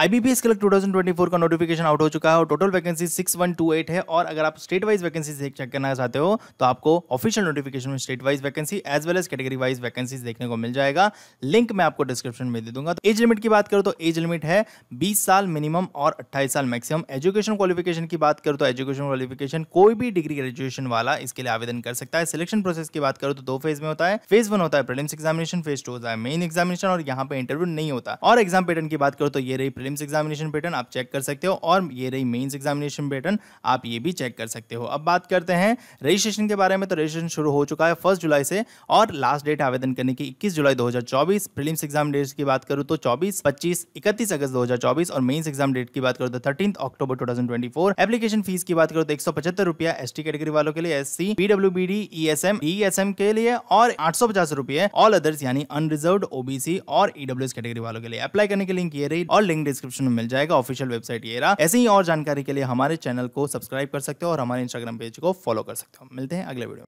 IBPS लिए 2024 का notification out हो चुका है और टोटल वैकेंसी 6128 है और अगर आप स्टेट वाइज वैकेंसी चेक करना चाहते हो तो आपको ऑफिशियल नोटिफिकेशन में state wise vacancy as well as category wise vacancy देखने को मिल जाएगा लिंक मैं आपको डिस्क्रिप्शन में दे दूंगा तो एज लिमिट की बात करो तो एज लिमिट है बीस साल मिनिमम और अट्ठाईस साल मैक्सिमम एजुकेशन क्वालिफिकेशन की बात करो तो एजुकेशन क्वालिफिकेशन कोई भी डिग्री ग्रेजुएशन वाला इसके लिए आवेदन कर सकता है सिलेक्शन प्रोसेस की बात करो तो दो फेज में होता है फेज वन होता है प्रीलिम्स एग्जामिनेशन फेज टू होता है मेन एग्जामिनेशन और यहाँ पे इंटरव्यू नहीं होता और एग्जाम पेटर्न की बात करो तो ये रही प्रीलिम्स एग्जामिनेशन पैटर्न आप चेक कर सकते हो और ये रही मेंस एग्जामिनेशन पैटर्न आप ये भी चेक कर सकते हो अब बात करते हैं रजिस्ट्रेशन के बारे में तो रजिस्ट्रेशन शुरू हो चुका है फर्स्ट जुलाई से और लास्ट डेट आवेदन करने की इक्कीस जुलाई दो प्रीलिम्स एग्जाम डेट की बात करूँ तो चौबीस पच्चीस इकतीस अगस्त दो और मेन्स एग्जाम डेट की बात करूँ तो thirteen October to application fees की बात करो तो एक सौ कैटेगरी वालों के लिए एस सी पीडब्ल्यू बी के लिए और आठ सौ पचास रुपये ऑल अदर्स यानी अनरिजर्व ओबीसी और ईडब्ल्यू e कैटेगरी वालों के लिए अप्लाई करने के लिंक ये रही और लिंक डिस्क्रिप्शन में मिल जाएगा ऑफिशियल वेबसाइट ये रहा ऐसे ही और जानकारी के लिए हमारे चैनल को सब्सक्राइब कर सकते हो और हमारे इंस्टाग्राम पेज को फॉलो कर सकते हो मिलते हैं अगले वीडियो